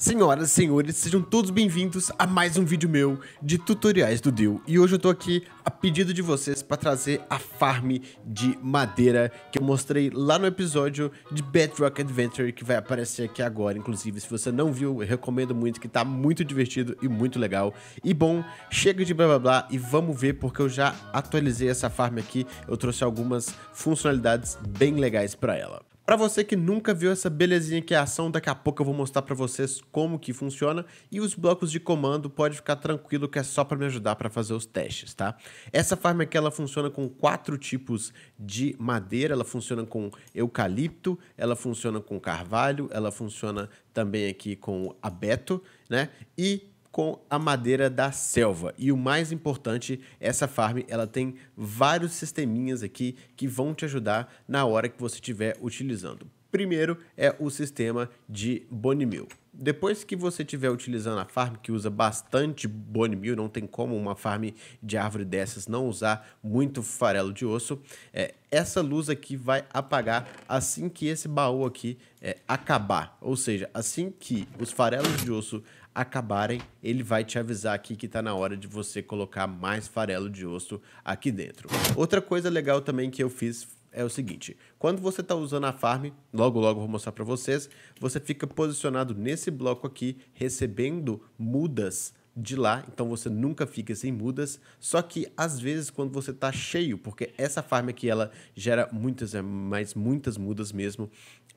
Senhoras e senhores, sejam todos bem-vindos a mais um vídeo meu de tutoriais do Deal. E hoje eu tô aqui a pedido de vocês para trazer a farm de madeira que eu mostrei lá no episódio de Bedrock Adventure que vai aparecer aqui agora. Inclusive, se você não viu, eu recomendo muito que tá muito divertido e muito legal. E bom, chega de blá blá blá e vamos ver porque eu já atualizei essa farm aqui. Eu trouxe algumas funcionalidades bem legais para ela. Para você que nunca viu essa belezinha que é ação, daqui a pouco eu vou mostrar para vocês como que funciona e os blocos de comando pode ficar tranquilo que é só para me ajudar para fazer os testes, tá? Essa farm aqui ela funciona com quatro tipos de madeira, ela funciona com eucalipto, ela funciona com carvalho, ela funciona também aqui com abeto, né? E com a madeira da selva. E o mais importante, essa farm ela tem vários sisteminhas aqui que vão te ajudar na hora que você estiver utilizando. Primeiro é o sistema de Bone Meal. Depois que você estiver utilizando a farm, que usa bastante Bone Meal, não tem como uma farm de árvore dessas não usar muito farelo de osso, é, essa luz aqui vai apagar assim que esse baú aqui é, acabar. Ou seja, assim que os farelos de osso acabarem, ele vai te avisar aqui que está na hora de você colocar mais farelo de osso aqui dentro. Outra coisa legal também que eu fiz é o seguinte: quando você está usando a farm, logo logo vou mostrar para vocês, você fica posicionado nesse bloco aqui, recebendo mudas de lá, então você nunca fica sem mudas. Só que às vezes quando você tá cheio, porque essa farm aqui ela gera muitas, é mas muitas mudas mesmo,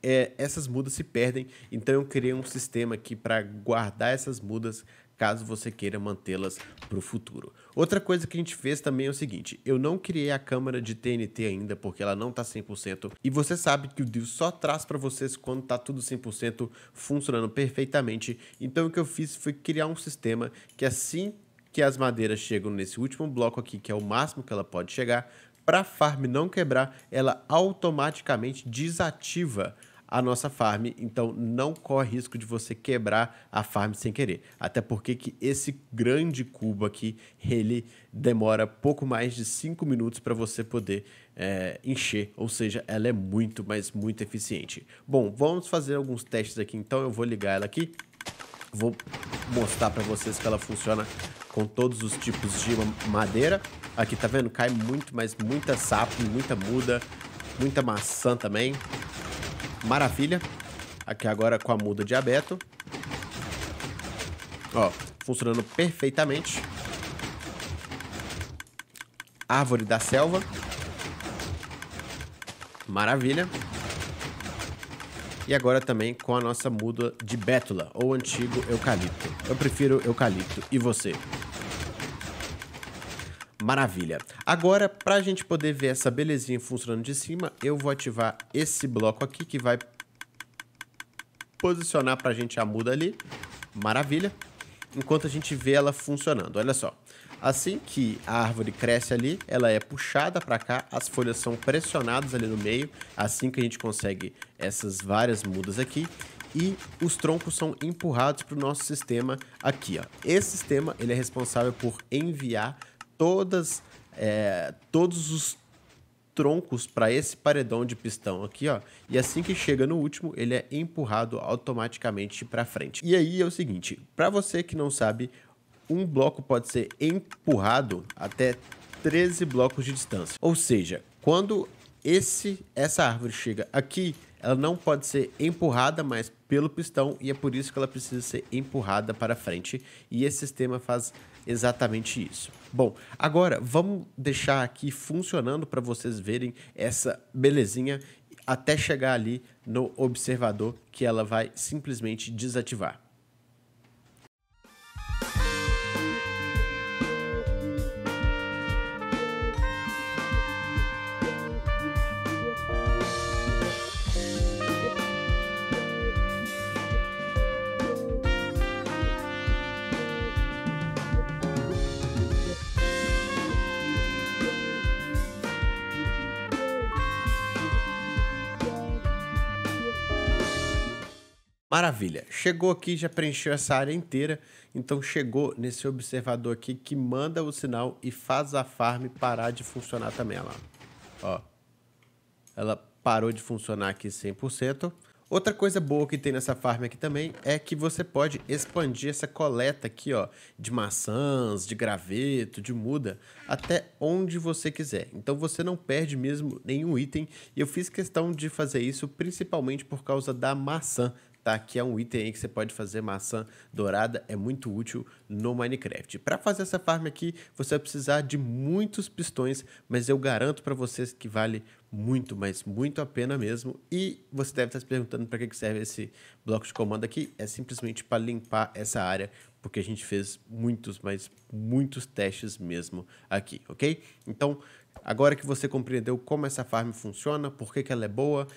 é, essas mudas se perdem. Então eu criei um sistema aqui para guardar essas mudas caso você queira mantê-las para o futuro. Outra coisa que a gente fez também é o seguinte, eu não criei a câmera de TNT ainda porque ela não está 100% e você sabe que o Deal só traz para vocês quando está tudo 100% funcionando perfeitamente. Então o que eu fiz foi criar um sistema que assim que as madeiras chegam nesse último bloco aqui, que é o máximo que ela pode chegar, para a farm não quebrar, ela automaticamente desativa a nossa farm. Então não corre risco de você quebrar a farm sem querer. Até porque que esse grande cubo aqui, ele demora pouco mais de 5 minutos para você poder é, encher, ou seja, ela é muito, mas muito eficiente. Bom, vamos fazer alguns testes aqui então, eu vou ligar ela aqui, vou mostrar para vocês que ela funciona com todos os tipos de madeira. Aqui, tá vendo? Cai muito, mas muita sapo, muita muda, muita maçã também. Maravilha. Aqui agora com a muda de abeto. Ó, funcionando perfeitamente. Árvore da selva. Maravilha. E agora também com a nossa muda de bétula, ou antigo eucalipto. Eu prefiro eucalipto. E você? Maravilha. Agora, para a gente poder ver essa belezinha funcionando de cima, eu vou ativar esse bloco aqui que vai posicionar para a gente a muda ali. Maravilha. Enquanto a gente vê ela funcionando. Olha só. Assim que a árvore cresce ali, ela é puxada para cá, as folhas são pressionadas ali no meio, assim que a gente consegue essas várias mudas aqui, e os troncos são empurrados para o nosso sistema aqui. Ó. Esse sistema ele é responsável por enviar todas, é, todos os troncos para esse paredão de pistão aqui, ó. E assim que chega no último, ele é empurrado automaticamente para frente. E aí é o seguinte, para você que não sabe, um bloco pode ser empurrado até 13 blocos de distância. Ou seja, quando esse essa árvore chega aqui, ela não pode ser empurrada mais pelo pistão e é por isso que ela precisa ser empurrada para frente. E esse sistema faz exatamente isso. Bom, agora vamos deixar aqui funcionando para vocês verem essa belezinha até chegar ali no observador que ela vai simplesmente desativar. Maravilha. Chegou aqui, já preencheu essa área inteira. Então chegou nesse observador aqui que manda o sinal e faz a farm parar de funcionar também. Olha lá. Ó. Ela parou de funcionar aqui 100%. Outra coisa boa que tem nessa farm aqui também é que você pode expandir essa coleta aqui, ó, de maçãs, de graveto, de muda, até onde você quiser. Então você não perde mesmo nenhum item, e eu fiz questão de fazer isso principalmente por causa da maçã, tá? Que é um item aí que você pode fazer maçã dourada, é muito útil no Minecraft. Para fazer essa farm aqui, você vai precisar de muitos pistões, mas eu garanto para vocês que vale muito, mas muito a pena mesmo. E você deve estar se perguntando para que serve esse bloco de comando aqui. É simplesmente para limpar essa área, porque a gente fez muitos, mas muitos testes mesmo aqui, ok? Então, agora que você compreendeu como essa farm funciona, por que, que ela é boa,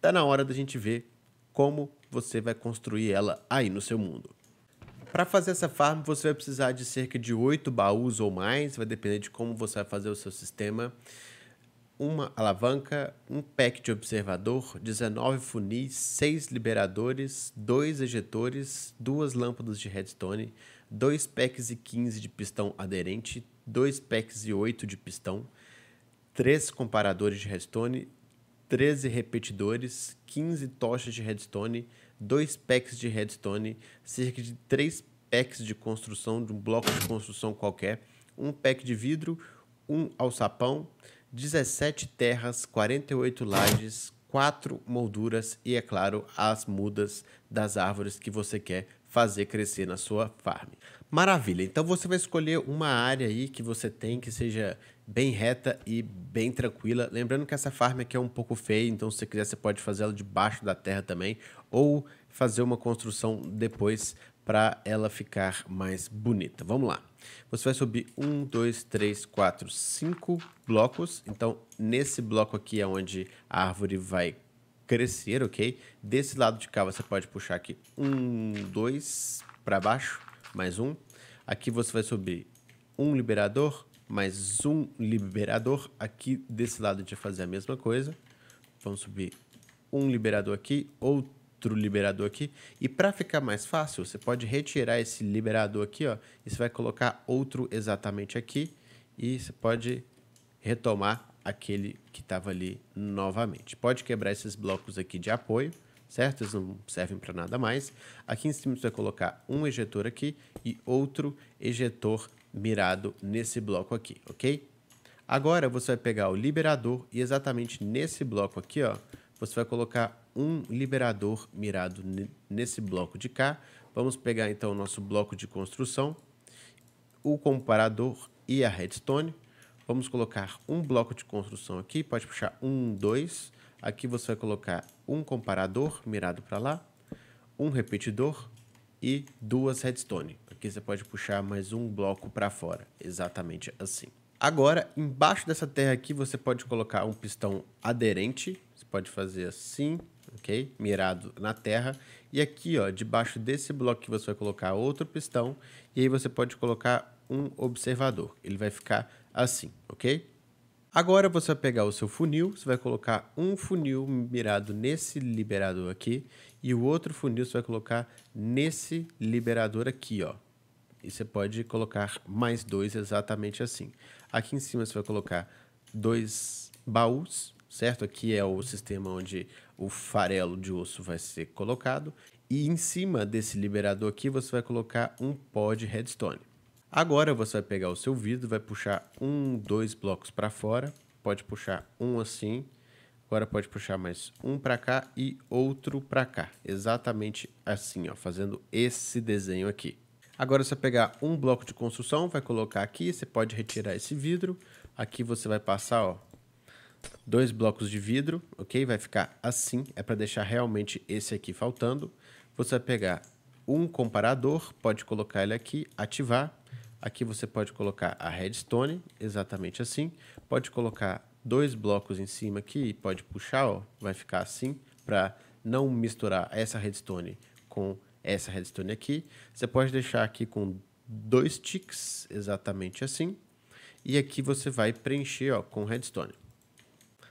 tá na hora da gente ver como você vai construir ela aí no seu mundo. Para fazer essa farm, você vai precisar de cerca de 8 baús ou mais, vai depender de como você vai fazer o seu sistema. Uma alavanca, um pack de observador, 19 funis, 6 liberadores, 2 ejetores, 2 lâmpadas de redstone, 2 packs e 15 de pistão aderente, 2 packs e 8 de pistão, 3 comparadores de redstone, 13 repetidores, 15 tochas de redstone, 2 packs de redstone, cerca de 3 packs de construção, de um bloco de construção qualquer, 1 pack de vidro, 1 alçapão, 17 terras, 48 lajes, 4 molduras e, é claro, as mudas das árvores que você quer fazer crescer na sua farm. Maravilha. Então você vai escolher uma área aí que você tem que seja bem reta e bem tranquila. Lembrando que essa farm aqui é um pouco feia, então se você quiser você pode fazer ela debaixo da terra também ou fazer uma construção depois para ela ficar mais bonita. Vamos lá. Você vai subir um, dois, três, quatro, cinco blocos. Então, nesse bloco aqui é onde a árvore vai crescer, ok? Desse lado de cá você pode puxar aqui um, dois para baixo, mais um. Aqui você vai subir um liberador, mais um liberador. Aqui desse lado de fazer a mesma coisa. Vamos subir um liberador aqui, outro liberador aqui. E para ficar mais fácil, você pode retirar esse liberador aqui, ó. E você vai colocar outro exatamente aqui. E você pode retomar aquele que estava ali novamente. Pode quebrar esses blocos aqui de apoio, certo? Eles não servem para nada mais. Aqui em cima você vai colocar um ejetor aqui e outro ejetor mirado nesse bloco aqui, ok? Agora você vai pegar o liberador e exatamente nesse bloco aqui, ó, você vai colocar um liberador mirado nesse bloco de cá. Vamos pegar então o nosso bloco de construção, o comparador e a redstone. Vamos colocar um bloco de construção aqui, pode puxar um, dois. Aqui você vai colocar um comparador mirado para lá, um repetidor e duas redstone. Aqui você pode puxar mais um bloco para fora, exatamente assim. Agora, embaixo dessa terra aqui, você pode colocar um pistão aderente. Você pode fazer assim, ok? Mirado na terra. E aqui, ó, debaixo desse bloco você vai colocar outro pistão. E aí você pode colocar um observador. Ele vai ficar assim, ok? Agora você vai pegar o seu funil, você vai colocar um funil mirado nesse liberador aqui e o outro funil você vai colocar nesse liberador aqui, ó. E você pode colocar mais dois exatamente assim. Aqui em cima você vai colocar dois baús, certo? Aqui é o sistema onde o farelo de osso vai ser colocado. E em cima desse liberador aqui você vai colocar um pó de redstone. Agora você vai pegar o seu vidro, vai puxar um, dois blocos para fora, pode puxar um assim, agora pode puxar mais um para cá e outro para cá, exatamente assim, ó, fazendo esse desenho aqui. Agora você vai pegar um bloco de construção, vai colocar aqui, você pode retirar esse vidro, aqui você vai passar, ó, dois blocos de vidro, ok? Vai ficar assim, é para deixar realmente esse aqui faltando. Você vai pegar um comparador, pode colocar ele aqui, ativar, Aqui você pode colocar a redstone, exatamente assim. Pode colocar dois blocos em cima aqui e pode puxar, ó, vai ficar assim, para não misturar essa redstone com essa redstone aqui. Você pode deixar aqui com dois ticks, exatamente assim. E aqui você vai preencher ó, com redstone.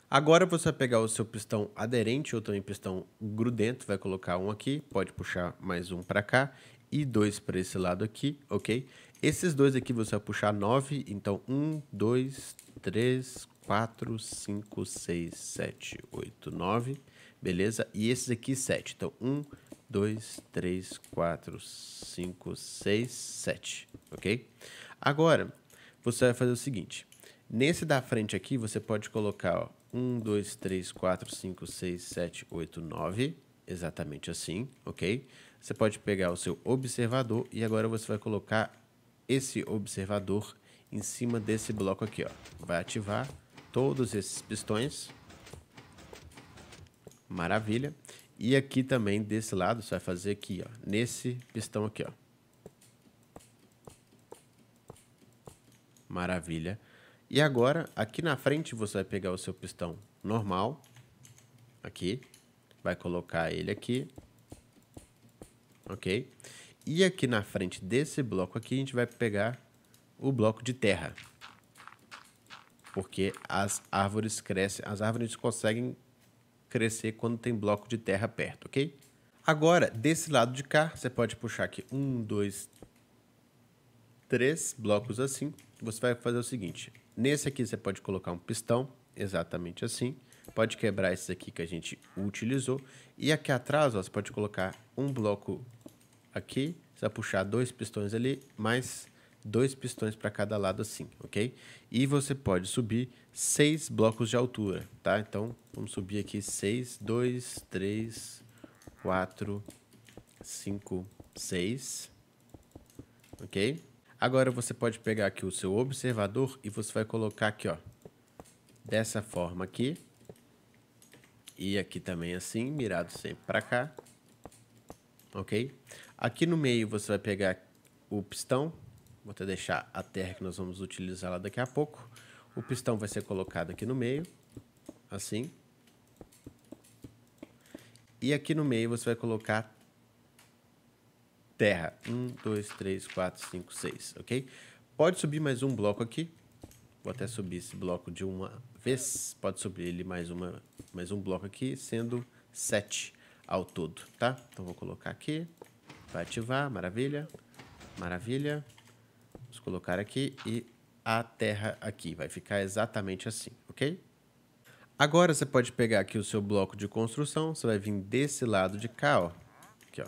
Agora você vai pegar o seu pistão aderente ou também pistão grudento, vai colocar um aqui, pode puxar mais um para cá e dois para esse lado aqui, ok? Esses dois aqui você vai puxar 9, então 1, 2, 3, 4, 5, 6, 7, 8, 9, beleza? E esses aqui 7, então 1, 2, 3, 4, 5, 6, 7, ok? Agora, você vai fazer o seguinte, nesse da frente aqui você pode colocar ó, 1, 2, 3, 4, 5, 6, 7, 8, 9, exatamente assim, ok? Você pode pegar o seu observador e agora você vai colocar esse observador em cima desse bloco aqui, ó. Vai ativar todos esses pistões. Maravilha. E aqui também desse lado, você vai fazer aqui, ó, nesse pistão aqui, ó. Maravilha. E agora, aqui na frente, você vai pegar o seu pistão normal, aqui, vai colocar ele aqui, ok? E aqui na frente desse bloco aqui, a gente vai pegar o bloco de terra. Porque as árvores crescem, as árvores conseguem crescer quando tem bloco de terra perto, ok? Agora, desse lado de cá, você pode puxar aqui um, dois, três blocos assim. Você vai fazer o seguinte: nesse aqui você pode colocar um pistão, exatamente assim. Pode quebrar esses aqui que a gente utilizou. E aqui atrás, ó, você pode colocar um bloco aqui, você vai puxar dois pistões ali, mais dois pistões para cada lado assim, ok? E você pode subir seis blocos de altura, tá? Então, vamos subir aqui seis, dois, três, quatro, cinco, seis, ok? Agora você pode pegar aqui o seu observador e você vai colocar aqui, ó, dessa forma aqui. E aqui também assim, mirado sempre para cá, ok? Aqui no meio você vai pegar o pistão, vou até deixar a terra que nós vamos utilizar lá daqui a pouco. O pistão vai ser colocado aqui no meio, assim. E aqui no meio você vai colocar terra. Um, dois, três, quatro, cinco, seis, ok? Pode subir mais um bloco aqui. Vou até subir esse bloco de uma vez. Pode subir ele mais, uma, mais um bloco aqui, sendo sete ao todo, tá? Então vou colocar aqui. Vai ativar, maravilha. Maravilha. Vamos colocar aqui e a terra aqui. Vai ficar exatamente assim, ok? Agora você pode pegar aqui o seu bloco de construção. Você vai vir desse lado de cá, ó. Aqui, ó.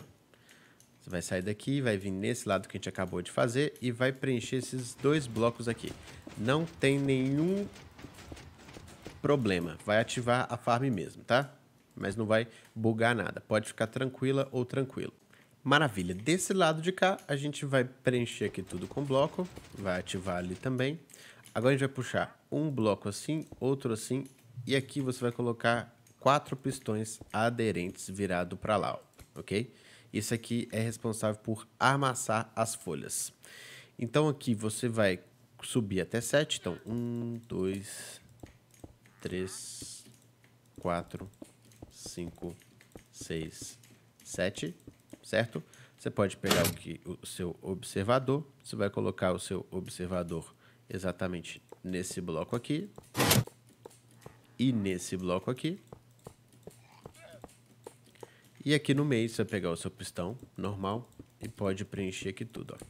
Você vai sair daqui, vai vir nesse lado que a gente acabou de fazer e vai preencher esses dois blocos aqui. Não tem nenhum problema. Vai ativar a farm mesmo, tá? Mas não vai bugar nada. Pode ficar tranquila ou tranquilo. Maravilha. Desse lado de cá, a gente vai preencher aqui tudo com bloco. Vai ativar ali também. Agora a gente vai puxar um bloco assim, outro assim. E aqui você vai colocar quatro pistões aderentes virado para lá, ó, ok? Isso aqui é responsável por amassar as folhas. Então aqui você vai subir até 7. Então, 1, 2, 3, 4, 5, 6, 7 certo? Você pode pegar o, que, o seu observador, você vai colocar o seu observador exatamente nesse bloco aqui e nesse bloco aqui. E aqui no meio você vai pegar o seu pistão normal e pode preencher aqui tudo. Ó.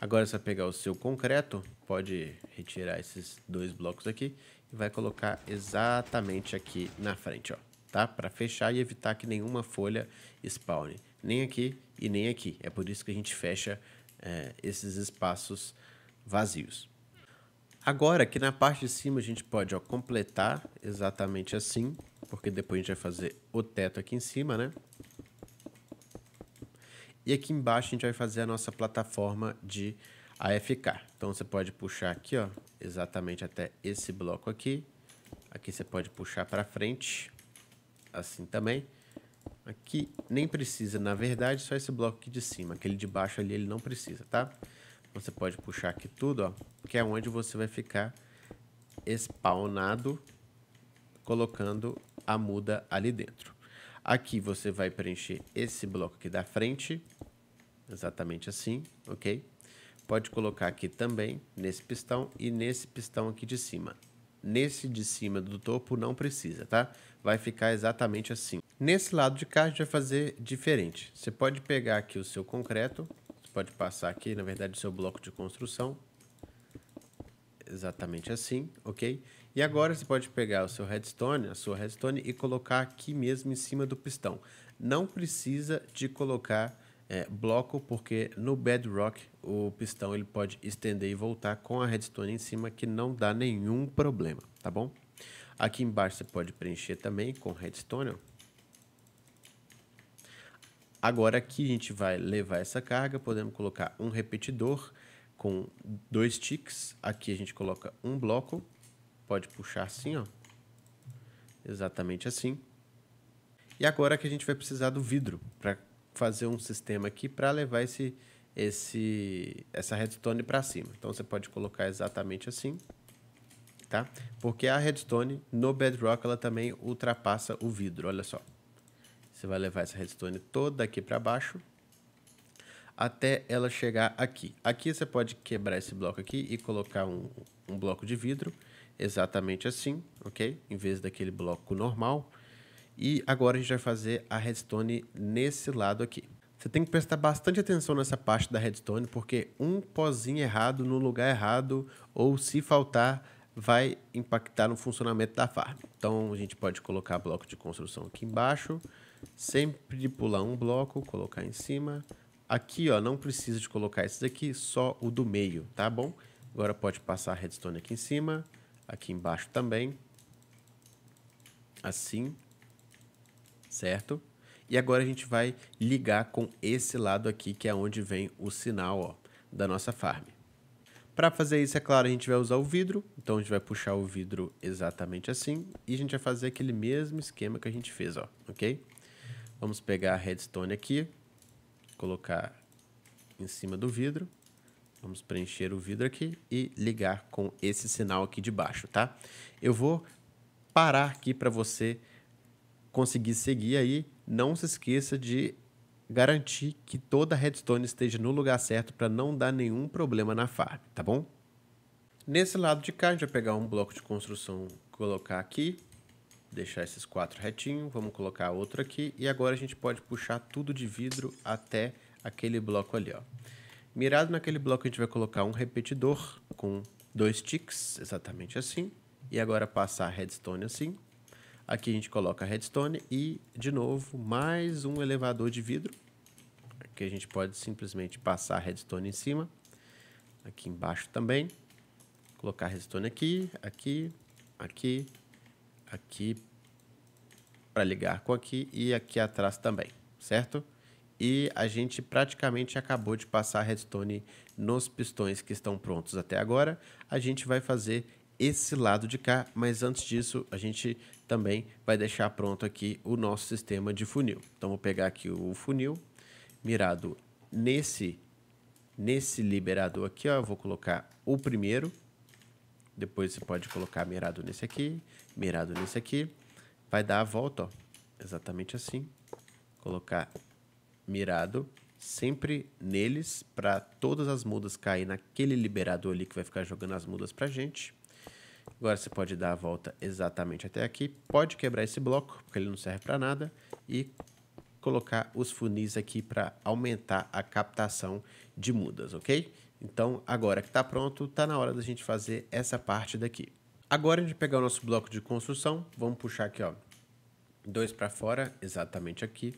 Agora você vai pegar o seu concreto, pode retirar esses dois blocos aqui e vai colocar exatamente aqui na frente, ó tá? Para fechar e evitar que nenhuma folha spawne, nem aqui e nem aqui. É por isso que a gente fecha é, esses espaços vazios. Agora, aqui na parte de cima, a gente pode ó, completar exatamente assim, porque depois a gente vai fazer o teto aqui em cima, né? E aqui embaixo a gente vai fazer a nossa plataforma de AFK. Então você pode puxar aqui, ó, exatamente até esse bloco aqui. Aqui você pode puxar para frente assim também. Aqui nem precisa, na verdade, só esse bloco aqui de cima. Aquele de baixo ali, ele não precisa, tá? Você pode puxar aqui tudo, ó, que é onde você vai ficar spawnado, colocando a muda ali dentro. Aqui você vai preencher esse bloco aqui da frente, exatamente assim, ok? Pode colocar aqui também, nesse pistão e nesse pistão aqui de cima. Nesse de cima do topo não precisa, tá? vai ficar exatamente assim. Nesse lado de cá, a gente vai fazer diferente. Você pode pegar aqui o seu concreto, você pode passar aqui, na verdade, o seu bloco de construção, exatamente assim, ok? E agora você pode pegar o seu redstone, a sua redstone, e colocar aqui mesmo em cima do pistão. Não precisa de colocar é, bloco, porque no bedrock o pistão ele pode estender e voltar com a redstone em cima, que não dá nenhum problema, tá bom? Aqui embaixo você pode preencher também com redstone. Agora aqui a gente vai levar essa carga, podemos colocar um repetidor com dois ticks. Aqui a gente coloca um bloco, pode puxar assim, ó. Exatamente assim. E agora que a gente vai precisar do vidro para fazer um sistema aqui para levar esse, esse, essa redstone para cima. Então você pode colocar exatamente assim tá? Porque a redstone no bedrock ela também ultrapassa o vidro, olha só. Você vai levar essa redstone toda aqui para baixo até ela chegar aqui. Aqui você pode quebrar esse bloco aqui e colocar um, um bloco de vidro, exatamente assim, ok? Em vez daquele bloco normal. E agora a gente vai fazer a redstone nesse lado aqui. Você tem que prestar bastante atenção nessa parte da redstone, porque um pozinho errado no lugar errado, ou se faltar, vai impactar no funcionamento da farm. Então a gente pode colocar bloco de construção aqui embaixo, sempre pular um bloco, colocar em cima. Aqui ó, não precisa de colocar esses aqui, só o do meio, tá bom? Agora pode passar redstone aqui em cima, aqui embaixo também. Assim, certo? E agora a gente vai ligar com esse lado aqui, que é onde vem o sinal ó, da nossa farm. Para fazer isso, é claro, a gente vai usar o vidro, então a gente vai puxar o vidro exatamente assim e a gente vai fazer aquele mesmo esquema que a gente fez, ó, ok? Vamos pegar a redstone aqui, colocar em cima do vidro, vamos preencher o vidro aqui e ligar com esse sinal aqui de baixo, tá? Eu vou parar aqui para você conseguir seguir aí. Não se esqueça de garantir que toda a redstone esteja no lugar certo para não dar nenhum problema na farm, tá bom? Nesse lado de cá, a gente vai pegar um bloco de construção, colocar aqui, deixar esses quatro retinhos, vamos colocar outro aqui, e agora a gente pode puxar tudo de vidro até aquele bloco ali, ó. Mirado naquele bloco, a gente vai colocar um repetidor com dois ticks, exatamente assim, e agora passar a redstone assim, Aqui a gente coloca a redstone e, de novo, mais um elevador de vidro que a gente pode simplesmente passar a redstone em cima, aqui embaixo também, colocar a redstone aqui, aqui, aqui, aqui, para ligar com aqui e aqui atrás também, certo? E a gente praticamente acabou de passar a redstone nos pistões que estão prontos até agora. A gente vai fazer esse lado de cá, mas antes disso a gente também vai deixar pronto aqui o nosso sistema de funil. Então vou pegar aqui o funil, mirado nesse nesse liberador aqui, ó, eu vou colocar o primeiro. Depois você pode colocar mirado nesse aqui, mirado nesse aqui. Vai dar a volta, ó, exatamente assim. Colocar mirado sempre neles para todas as mudas cair naquele liberador ali que vai ficar jogando as mudas pra gente. Agora você pode dar a volta exatamente até aqui. Pode quebrar esse bloco, porque ele não serve para nada. E colocar os funis aqui para aumentar a captação de mudas, ok? Então, agora que está pronto, está na hora da gente fazer essa parte daqui. Agora a gente pegar o nosso bloco de construção, vamos puxar aqui, ó, dois para fora, exatamente aqui.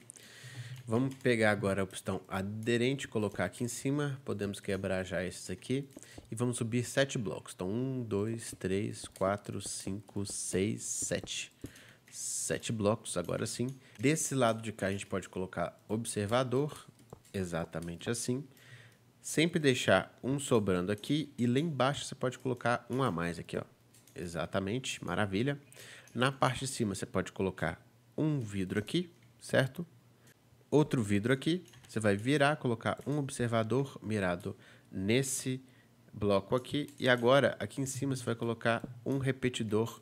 Vamos pegar agora o pistão aderente, colocar aqui em cima, podemos quebrar já esses aqui. E vamos subir sete blocos, então um, dois, três, quatro, cinco, seis, sete sete blocos, agora sim. Desse lado de cá a gente pode colocar observador, exatamente assim. Sempre deixar um sobrando aqui e lá embaixo você pode colocar um a mais aqui, ó. Exatamente, maravilha. Na parte de cima você pode colocar um vidro aqui, certo? Outro vidro aqui, você vai virar, colocar um observador mirado nesse bloco aqui. E agora, aqui em cima, você vai colocar um repetidor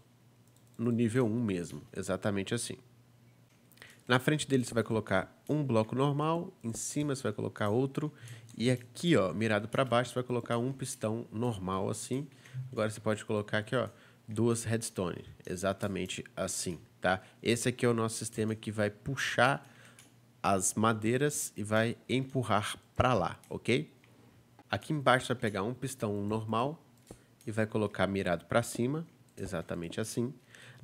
no nível 1 mesmo, exatamente assim. Na frente dele você vai colocar um bloco normal, em cima você vai colocar outro e aqui, ó, mirado para baixo, você vai colocar um pistão normal assim. Agora você pode colocar aqui, ó, duas redstone, exatamente assim, tá? Esse aqui é o nosso sistema que vai puxar as madeiras e vai empurrar para lá, ok? Aqui embaixo você vai pegar um pistão normal e vai colocar mirado para cima, exatamente assim.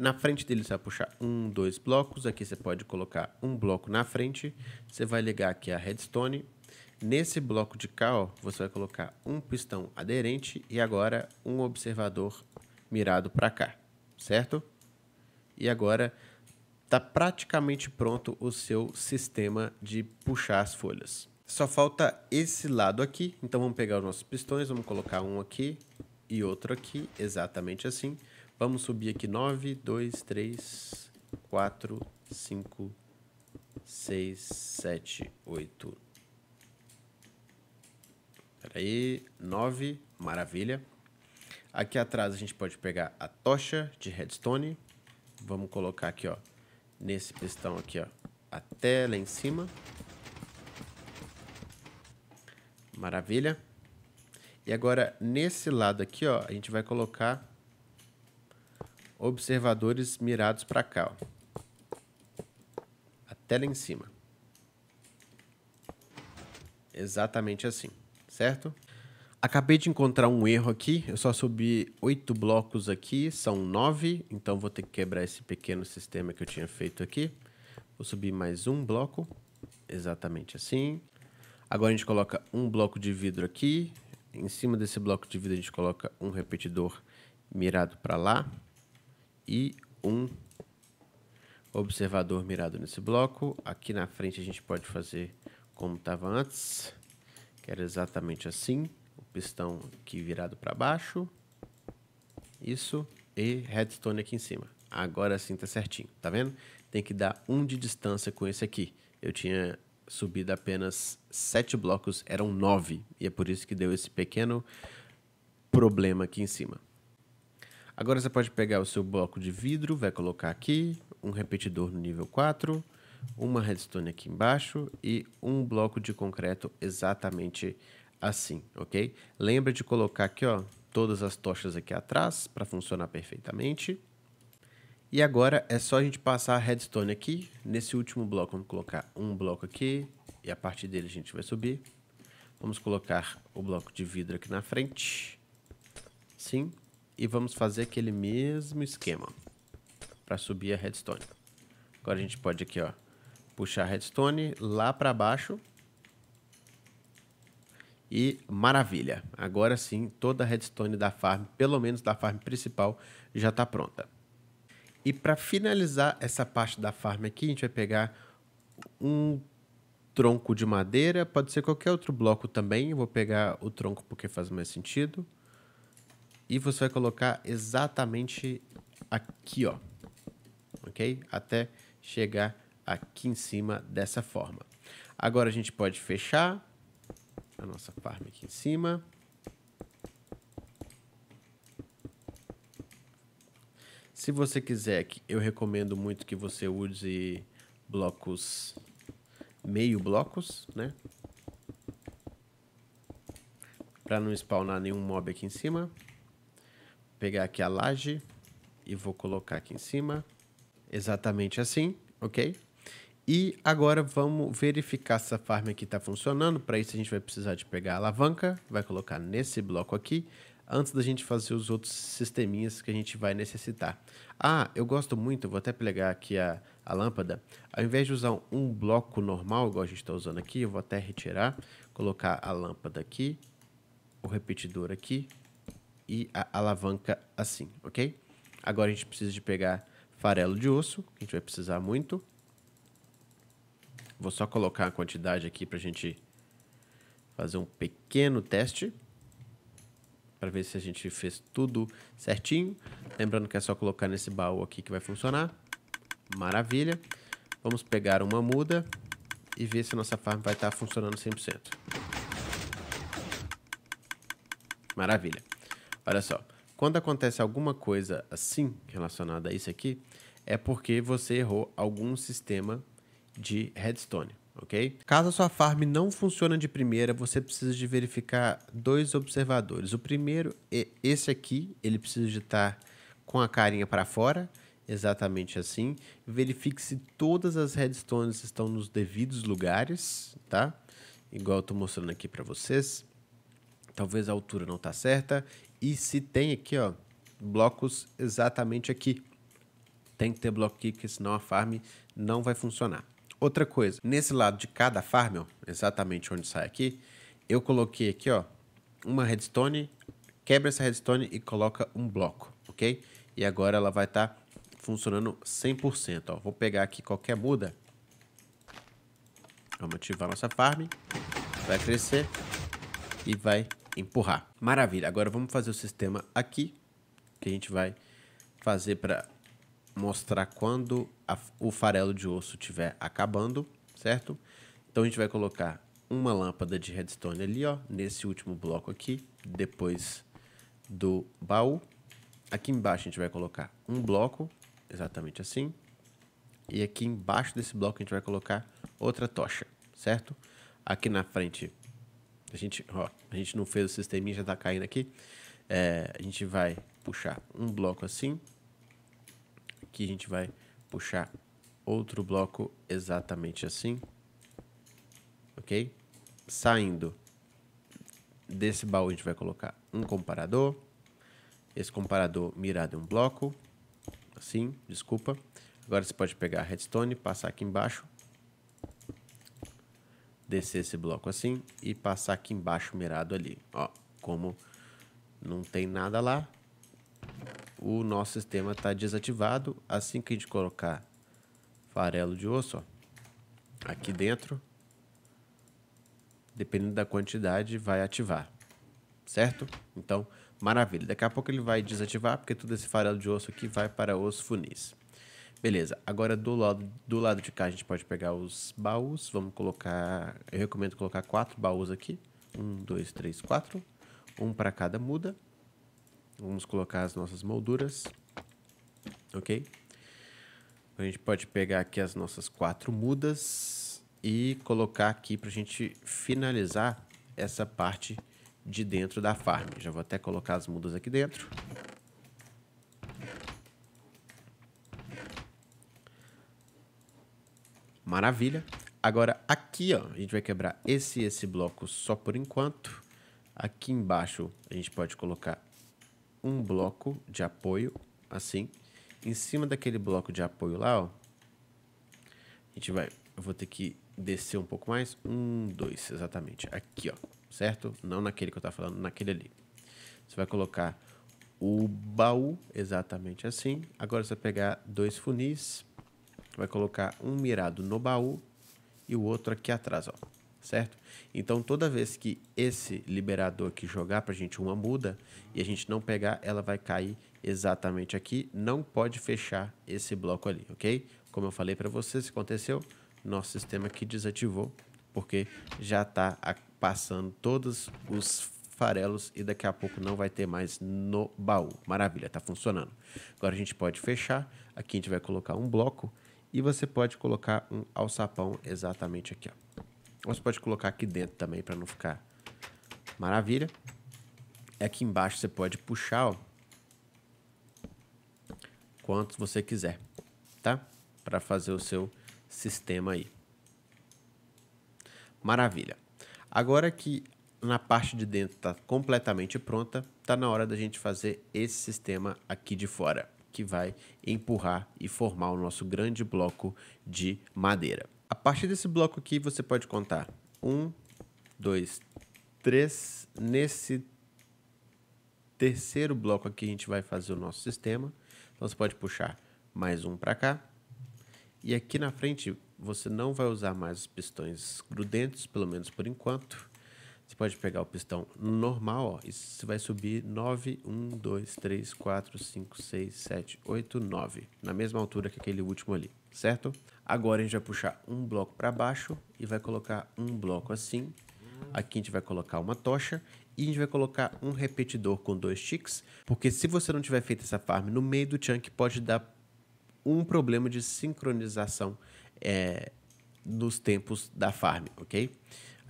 Na frente dele você vai puxar um, dois blocos. Aqui você pode colocar um bloco na frente. Você vai ligar aqui a redstone. Nesse bloco de cá, ó, você vai colocar um pistão aderente e agora um observador mirado para cá, certo? E agora está praticamente pronto o seu sistema de puxar as folhas. Só falta esse lado aqui, então vamos pegar os nossos pistões, vamos colocar um aqui e outro aqui, exatamente assim. Vamos subir aqui 9, 2, 3, 4, 5, 6, 7, 8. Peraí, 9, maravilha. Aqui atrás a gente pode pegar a tocha de redstone. Vamos colocar aqui, ó, nesse pistão aqui, ó, até lá em cima. Maravilha. E agora, nesse lado aqui, ó, a gente vai colocar observadores mirados para cá. Ó. Até lá em cima. Exatamente assim, certo? Acabei de encontrar um erro aqui, eu só subi oito blocos aqui, são nove, então vou ter que quebrar esse pequeno sistema que eu tinha feito aqui. Vou subir mais um bloco, exatamente assim. Agora a gente coloca um bloco de vidro aqui, em cima desse bloco de vidro a gente coloca um repetidor mirado para lá e um observador mirado nesse bloco. Aqui na frente a gente pode fazer como estava antes, que era exatamente assim. O pistão aqui virado para baixo. Isso. E redstone aqui em cima. Agora sim está certinho, tá vendo? Tem que dar um de distância com esse aqui. Eu tinha subido apenas sete blocos, eram nove. E é por isso que deu esse pequeno problema aqui em cima. Agora você pode pegar o seu bloco de vidro, vai colocar aqui, um repetidor no nível 4, uma redstone aqui embaixo e um bloco de concreto exatamente assim, ok? Lembra de colocar aqui, ó, todas as tochas aqui atrás para funcionar perfeitamente. E agora é só a gente passar a redstone aqui, nesse último bloco vamos colocar um bloco aqui e a partir dele a gente vai subir. Vamos colocar o bloco de vidro aqui na frente, sim e vamos fazer aquele mesmo esquema para subir a redstone. Agora a gente pode aqui, ó, puxar a redstone lá para baixo. E maravilha, agora sim toda a redstone da farm, pelo menos da farm principal, já está pronta. E para finalizar essa parte da farm aqui, a gente vai pegar um tronco de madeira, pode ser qualquer outro bloco também. Eu vou pegar o tronco porque faz mais sentido. E você vai colocar exatamente aqui, ó. Ok? Até chegar aqui em cima dessa forma. Agora a gente pode fechar a nossa farm aqui em cima. Se você quiser, eu recomendo muito que você use blocos meio blocos, né? Para não spawnar nenhum mob aqui em cima pegar aqui a laje e vou colocar aqui em cima. Exatamente assim, ok? E agora vamos verificar se a farm aqui está funcionando. Para isso a gente vai precisar de pegar a alavanca, vai colocar nesse bloco aqui, antes da gente fazer os outros sisteminhas que a gente vai necessitar. Ah, eu gosto muito, vou até pegar aqui a, a lâmpada. Ao invés de usar um bloco normal, igual a gente está usando aqui, eu vou até retirar, colocar a lâmpada aqui, o repetidor aqui, e a alavanca assim, ok? Agora a gente precisa de pegar farelo de osso, que a gente vai precisar muito. Vou só colocar a quantidade aqui para a gente fazer um pequeno teste para ver se a gente fez tudo certinho. Lembrando que é só colocar nesse baú aqui que vai funcionar. Maravilha. Vamos pegar uma muda e ver se a nossa farm vai estar tá funcionando 100%. Maravilha. Olha só, quando acontece alguma coisa assim relacionada a isso aqui, é porque você errou algum sistema de redstone, ok? Caso a sua farm não funcione de primeira, você precisa de verificar dois observadores. O primeiro é esse aqui, ele precisa de estar com a carinha para fora, exatamente assim. Verifique se todas as redstones estão nos devidos lugares, tá? Igual eu estou mostrando aqui para vocês. Talvez a altura não está certa e se tem aqui, ó, blocos exatamente aqui. Tem que ter bloco aqui, porque senão a farm não vai funcionar. Outra coisa, nesse lado de cada farm, ó, exatamente onde sai aqui, eu coloquei aqui, ó, uma redstone, quebra essa redstone e coloca um bloco, ok? E agora ela vai estar tá funcionando 100%, ó. Vou pegar aqui qualquer muda. Vamos ativar nossa farm. Vai crescer e vai empurrar. Maravilha. Agora vamos fazer o sistema aqui, que a gente vai fazer para mostrar quando a, o farelo de osso estiver acabando, certo? Então a gente vai colocar uma lâmpada de redstone ali, ó, nesse último bloco aqui, depois do baú. Aqui embaixo a gente vai colocar um bloco, exatamente assim. E aqui embaixo desse bloco a gente vai colocar outra tocha, certo? Aqui na frente a gente, ó, a gente não fez o sisteminha, já tá caindo aqui. É, a gente vai puxar um bloco assim. Aqui a gente vai puxar outro bloco exatamente assim. Ok? Saindo desse baú, a gente vai colocar um comparador. Esse comparador mirado em um bloco. Assim, desculpa. Agora você pode pegar a redstone, passar aqui embaixo descer esse bloco assim e passar aqui embaixo mirado ali. Ó, como não tem nada lá, o nosso sistema está desativado. Assim que a gente colocar farelo de osso, ó, aqui dentro, dependendo da quantidade, vai ativar, certo? Então, maravilha. Daqui a pouco ele vai desativar, porque todo esse farelo de osso aqui vai para os funis. Beleza, agora do lado, do lado de cá a gente pode pegar os baús. Vamos colocar. Eu recomendo colocar quatro baús aqui. Um, dois, três, quatro. Um para cada muda. Vamos colocar as nossas molduras. Ok? A gente pode pegar aqui as nossas quatro mudas e colocar aqui para a gente finalizar essa parte de dentro da farm. Já vou até colocar as mudas aqui dentro. Maravilha. Agora, aqui, ó, a gente vai quebrar esse e esse bloco só por enquanto. Aqui embaixo, a gente pode colocar um bloco de apoio, assim. Em cima daquele bloco de apoio lá, ó, a gente vai... Eu vou ter que descer um pouco mais. Um, dois, exatamente. Aqui, ó, certo? Não naquele que eu tava falando, naquele ali. Você vai colocar o baú, exatamente assim. Agora você vai pegar dois funis, vai colocar um mirado no baú e o outro aqui atrás, ó, certo? Então toda vez que esse liberador aqui jogar para a gente uma muda e a gente não pegar, ela vai cair exatamente aqui, não pode fechar esse bloco ali, ok? Como eu falei para vocês, aconteceu, nosso sistema aqui desativou, porque já está passando todos os farelos e daqui a pouco não vai ter mais no baú. Maravilha, está funcionando. Agora a gente pode fechar, aqui a gente vai colocar um bloco, e você pode colocar um alçapão exatamente aqui, ó. Você pode colocar aqui dentro também para não ficar maravilha. Aqui embaixo você pode puxar, ó, quantos você quiser, tá? Para fazer o seu sistema aí. Maravilha. Agora que na parte de dentro está completamente pronta, está na hora da gente fazer esse sistema aqui de fora que vai empurrar e formar o nosso grande bloco de madeira. A partir desse bloco aqui, você pode contar um, dois, três. Nesse terceiro bloco aqui, a gente vai fazer o nosso sistema. Então, você pode puxar mais um para cá. E aqui na frente, você não vai usar mais os pistões grudentos, pelo menos por enquanto. Você pode pegar o pistão normal, ó, e você vai subir 9, 1, 2, 3, 4, 5, 6, 7, 8, 9, na mesma altura que aquele último ali, certo? Agora a gente vai puxar um bloco para baixo e vai colocar um bloco assim. Aqui a gente vai colocar uma tocha e a gente vai colocar um repetidor com dois ticks, porque se você não tiver feito essa farm no meio do chunk, pode dar um problema de sincronização é, eh, dos tempos da farm, ok?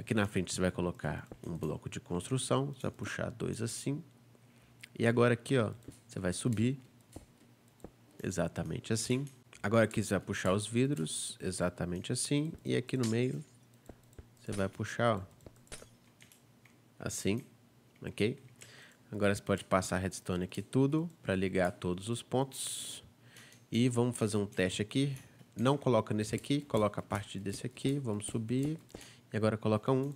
Aqui na frente você vai colocar um bloco de construção, você vai puxar dois assim. E agora aqui, ó, você vai subir exatamente assim. Agora aqui você vai puxar os vidros exatamente assim. E aqui no meio você vai puxar, ó, assim, ok? Agora você pode passar a redstone aqui tudo para ligar todos os pontos. E vamos fazer um teste aqui. Não coloca nesse aqui, coloca a parte desse aqui. Vamos subir. E agora coloca um.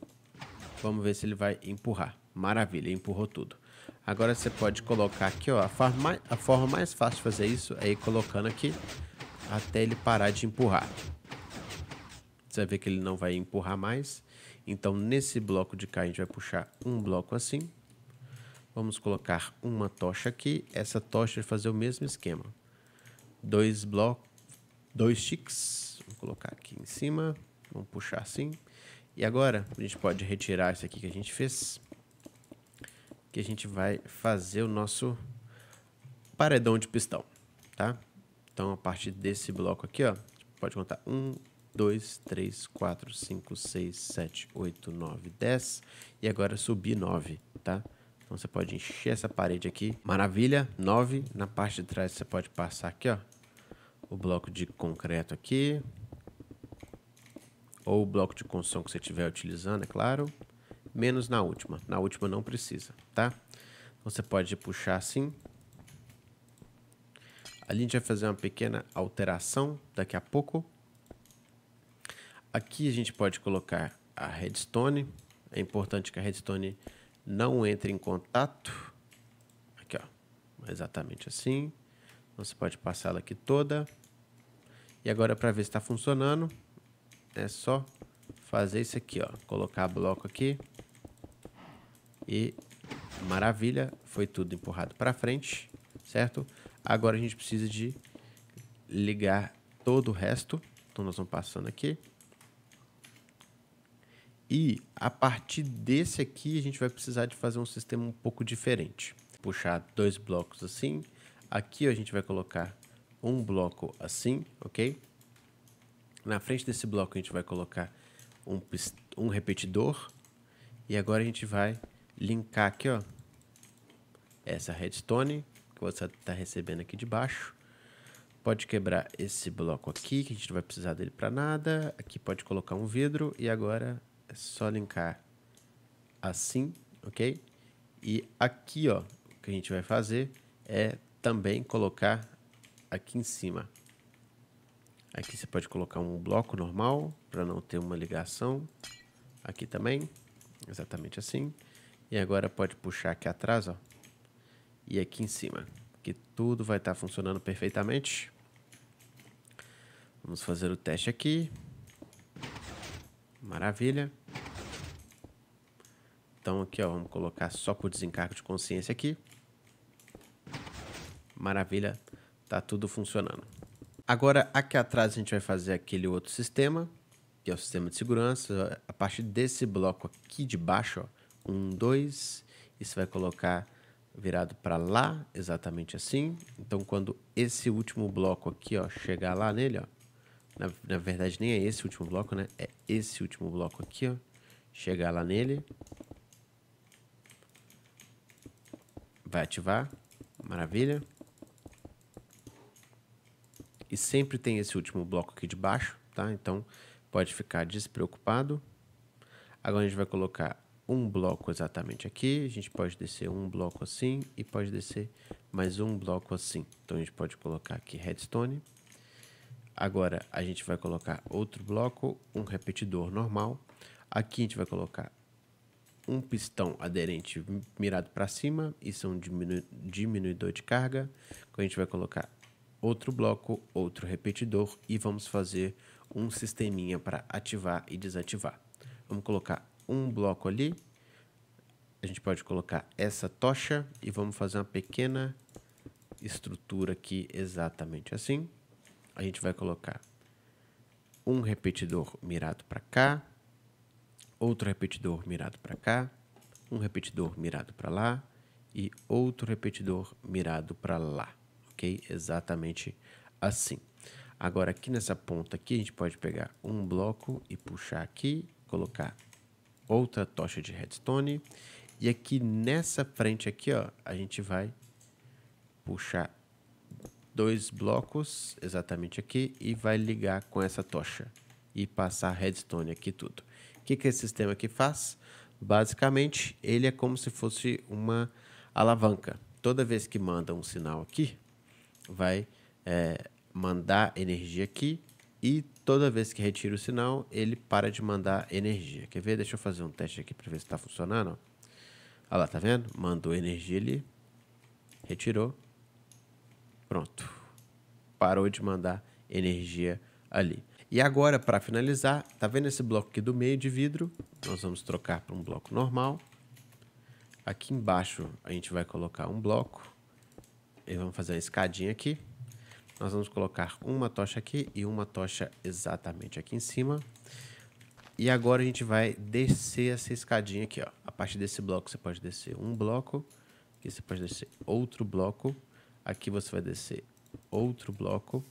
Vamos ver se ele vai empurrar. Maravilha, empurrou tudo. Agora você pode colocar aqui, ó. A forma, a forma mais fácil de fazer isso é ir colocando aqui até ele parar de empurrar. Você vai ver que ele não vai empurrar mais. Então, nesse bloco de cá, a gente vai puxar um bloco assim. Vamos colocar uma tocha aqui. Essa tocha vai fazer o mesmo esquema. Dois blocos, dois chiques. Vou colocar aqui em cima. Vamos puxar assim. E agora a gente pode retirar isso aqui que a gente fez. Que a gente vai fazer o nosso paredão de pistão, tá? Então a partir desse bloco aqui, ó, pode contar 1, 2, 3, 4, 5, 6, 7, 8, 9, 10. E agora subir 9, tá? Então você pode encher essa parede aqui. Maravilha, 9. Na parte de trás você pode passar aqui, ó. O bloco de concreto aqui ou o bloco de construção que você estiver utilizando, é claro, menos na última. Na última não precisa, tá? Então, você pode puxar assim. a gente vai fazer uma pequena alteração daqui a pouco. Aqui a gente pode colocar a redstone. É importante que a redstone não entre em contato. Aqui, ó. Exatamente assim. Então, você pode passá-la aqui toda. E agora, para ver se está funcionando, é só fazer isso aqui, ó. Colocar bloco aqui. E maravilha, foi tudo empurrado para frente, certo? Agora a gente precisa de ligar todo o resto. Então nós vamos passando aqui. E a partir desse aqui a gente vai precisar de fazer um sistema um pouco diferente. Puxar dois blocos assim. Aqui a gente vai colocar um bloco assim, ok? Na frente desse bloco a gente vai colocar um, um repetidor. E agora a gente vai linkar aqui, ó. Essa redstone que você está recebendo aqui de baixo. Pode quebrar esse bloco aqui, que a gente não vai precisar dele para nada. Aqui pode colocar um vidro e agora é só linkar assim, ok? E aqui, ó, o que a gente vai fazer é também colocar aqui em cima. Aqui você pode colocar um bloco normal para não ter uma ligação. Aqui também, exatamente assim. E agora pode puxar aqui atrás, ó. E aqui em cima, que tudo vai estar tá funcionando perfeitamente. Vamos fazer o teste aqui. Maravilha. Então aqui, ó, vamos colocar só por desencargo de consciência aqui. Maravilha, tá tudo funcionando. Agora, aqui atrás, a gente vai fazer aquele outro sistema, que é o sistema de segurança. A partir desse bloco aqui de baixo, ó, um, dois, isso vai colocar virado para lá, exatamente assim. Então, quando esse último bloco aqui, ó, chegar lá nele, ó, na, na verdade, nem é esse último bloco, né? É esse último bloco aqui, ó. Chegar lá nele. Vai ativar. Maravilha. E sempre tem esse último bloco aqui de baixo, tá? Então pode ficar despreocupado. Agora a gente vai colocar um bloco exatamente aqui. A gente pode descer um bloco assim e pode descer mais um bloco assim. Então a gente pode colocar aqui redstone. Agora a gente vai colocar outro bloco, um repetidor normal. Aqui a gente vai colocar um pistão aderente mirado para cima. Isso é um diminu diminuidor de carga. Então, a gente vai colocar outro bloco, outro repetidor e vamos fazer um sisteminha para ativar e desativar. Vamos colocar um bloco ali, a gente pode colocar essa tocha e vamos fazer uma pequena estrutura aqui exatamente assim. A gente vai colocar um repetidor mirado para cá, outro repetidor mirado para cá, um repetidor mirado para lá e outro repetidor mirado para lá ok? Exatamente assim. Agora, aqui nessa ponta aqui, a gente pode pegar um bloco e puxar aqui, colocar outra tocha de redstone. E aqui nessa frente aqui, ó, a gente vai puxar dois blocos exatamente aqui e vai ligar com essa tocha e passar redstone aqui tudo. O que, que esse sistema aqui faz? Basicamente, ele é como se fosse uma alavanca. Toda vez que manda um sinal aqui, vai é, mandar energia aqui e toda vez que retira o sinal, ele para de mandar energia. Quer ver? Deixa eu fazer um teste aqui para ver se está funcionando. Olha lá, tá vendo? Mandou energia ali, retirou, pronto. Parou de mandar energia ali. E agora, para finalizar, tá vendo esse bloco aqui do meio de vidro? Nós vamos trocar para um bloco normal. Aqui embaixo a gente vai colocar um bloco. E vamos fazer a escadinha aqui. Nós vamos colocar uma tocha aqui e uma tocha exatamente aqui em cima. E agora a gente vai descer essa escadinha aqui, ó. A partir desse bloco você pode descer um bloco, aqui você pode descer outro bloco, aqui você vai descer outro bloco,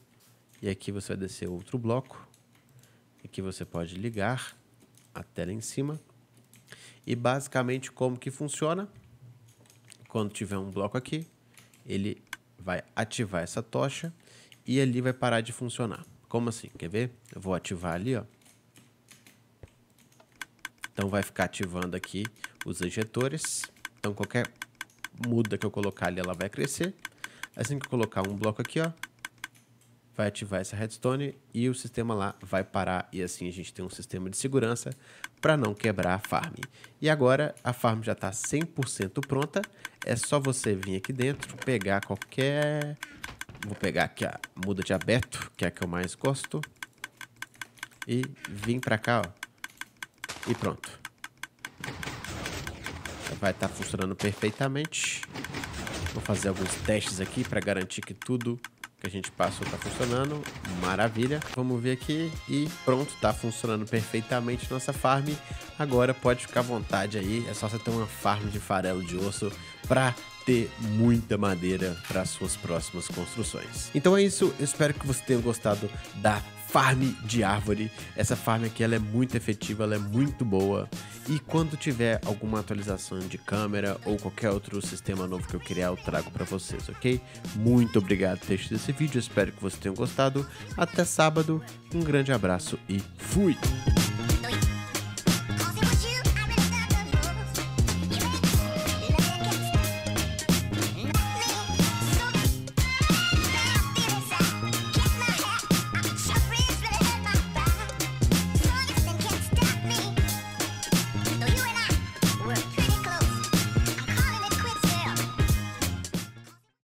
e aqui você vai descer outro bloco. Aqui você pode ligar a tela em cima. E basicamente como que funciona? Quando tiver um bloco aqui, ele vai ativar essa tocha e ali vai parar de funcionar. Como assim? Quer ver? Eu vou ativar ali, ó. Então vai ficar ativando aqui os injetores. Então qualquer muda que eu colocar ali, ela vai crescer. Assim que eu colocar um bloco aqui, ó, vai ativar essa redstone e o sistema lá vai parar e assim a gente tem um sistema de segurança para não quebrar a farm. E agora a farm já está 100% pronta, é só você vir aqui dentro, pegar qualquer... Vou pegar aqui a muda de aberto, que é a que eu mais gosto, e vir para cá, ó, e pronto. Vai estar tá funcionando perfeitamente. Vou fazer alguns testes aqui para garantir que tudo que a gente passou tá funcionando, maravilha. Vamos ver aqui e pronto, tá funcionando perfeitamente nossa farm. Agora pode ficar à vontade aí, é só você ter uma farm de farelo de osso pra ter muita madeira para suas próximas construções. Então é isso, eu espero que você tenha gostado da farm de árvore. Essa farm aqui ela é muito efetiva, ela é muito boa. E quando tiver alguma atualização de câmera ou qualquer outro sistema novo que eu criar, eu trago para vocês, ok? Muito obrigado por ter assistido esse vídeo, espero que vocês tenham gostado. Até sábado, um grande abraço e fui!